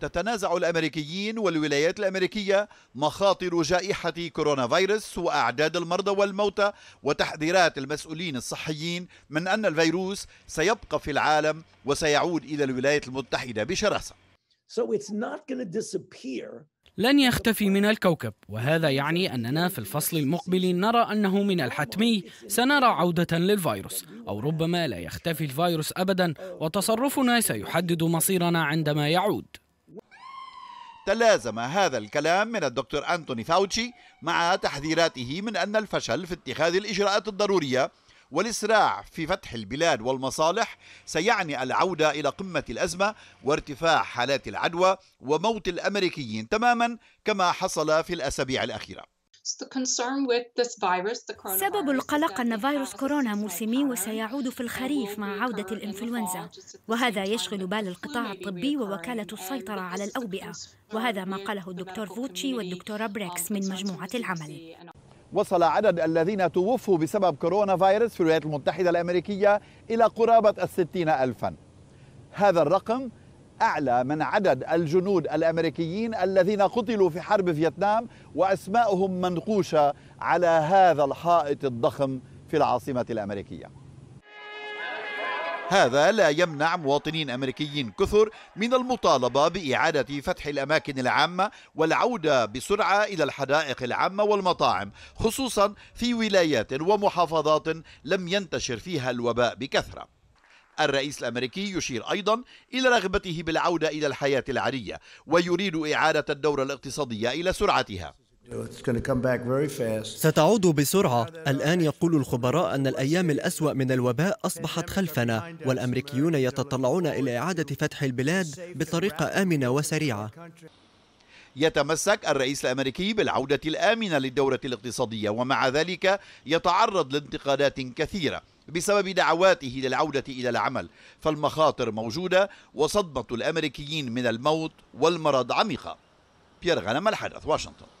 تتنازع الأمريكيين والولايات الأمريكية مخاطر جائحة كورونا فيروس وأعداد المرضى والموتى وتحذيرات المسؤولين الصحيين من أن الفيروس سيبقى في العالم وسيعود إلى الولايات المتحدة بشراسة لن يختفي من الكوكب وهذا يعني أننا في الفصل المقبل نرى أنه من الحتمي سنرى عودة للفيروس أو ربما لا يختفي الفيروس أبدا وتصرفنا سيحدد مصيرنا عندما يعود تلازم هذا الكلام من الدكتور أنتوني فاوتشي مع تحذيراته من أن الفشل في اتخاذ الإجراءات الضرورية والإسراع في فتح البلاد والمصالح سيعني العودة إلى قمة الأزمة وارتفاع حالات العدوى وموت الأمريكيين تماما كما حصل في الأسابيع الأخيرة سبب القلق أن فيروس كورونا موسمي وسيعود في الخريف مع عودة الإنفلونزا وهذا يشغل بال القطاع الطبي ووكالة السيطرة على الأوبئة وهذا ما قاله الدكتور فوتشي والدكتورة بريكس من مجموعة العمل وصل عدد الذين توفوا بسبب كورونا فيروس في الولايات المتحدة الأمريكية إلى قرابة الستين ألفاً هذا الرقم أعلى من عدد الجنود الأمريكيين الذين قتلوا في حرب فيتنام وأسماؤهم منقوشة على هذا الحائط الضخم في العاصمة الأمريكية هذا لا يمنع مواطنين امريكيين كثر من المطالبه باعاده فتح الاماكن العامه والعوده بسرعه الى الحدائق العامه والمطاعم، خصوصا في ولايات ومحافظات لم ينتشر فيها الوباء بكثره. الرئيس الأمريكي يشير أيضا إلى رغبته بالعودة إلى الحياة العاديه ويريد إعادة الدورة الاقتصادية إلى سرعتها ستعود بسرعة الآن يقول الخبراء أن الأيام الأسوأ من الوباء أصبحت خلفنا والأمريكيون يتطلعون إلى إعادة فتح البلاد بطريقة آمنة وسريعة يتمسك الرئيس الامريكي بالعوده الامنه للدوره الاقتصاديه ومع ذلك يتعرض لانتقادات كثيره بسبب دعواته للعودة إلى العمل فالمخاطر موجودة وصدمة الأمريكيين من الموت والمرض عميقة بيير غنم الحدث واشنطن